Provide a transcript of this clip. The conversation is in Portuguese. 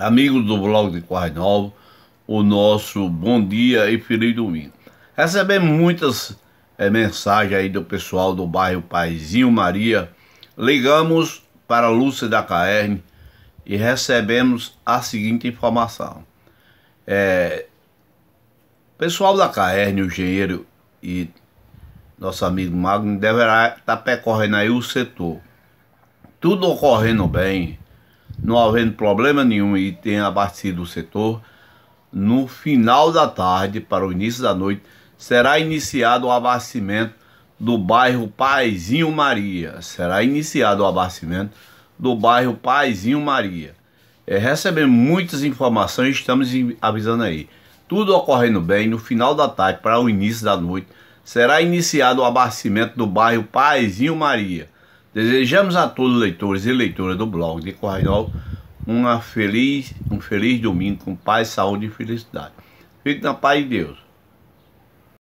amigos do blog de Quais Novo, o nosso bom dia e feliz domingo. Recebemos muitas é, mensagens aí do pessoal do bairro Paizinho Maria. Ligamos para a Lúcia da Caern e recebemos a seguinte informação. É, pessoal da Caern, o engenheiro e nosso amigo Magno deverá estar tá percorrendo aí o setor. Tudo ocorrendo bem, não havendo problema nenhum e tenha abastecido o setor, no final da tarde, para o início da noite, será iniciado o abastecimento do bairro Paizinho Maria. Será iniciado o abastecimento do bairro Paizinho Maria. É, recebemos muitas informações, estamos avisando aí. Tudo ocorrendo bem, no final da tarde para o início da noite, será iniciado o abastecimento do bairro Paizinho Maria. Desejamos a todos leitores e leitoras do blog de Corredor uma feliz, um feliz domingo com paz, saúde e felicidade. Fique na paz de Deus.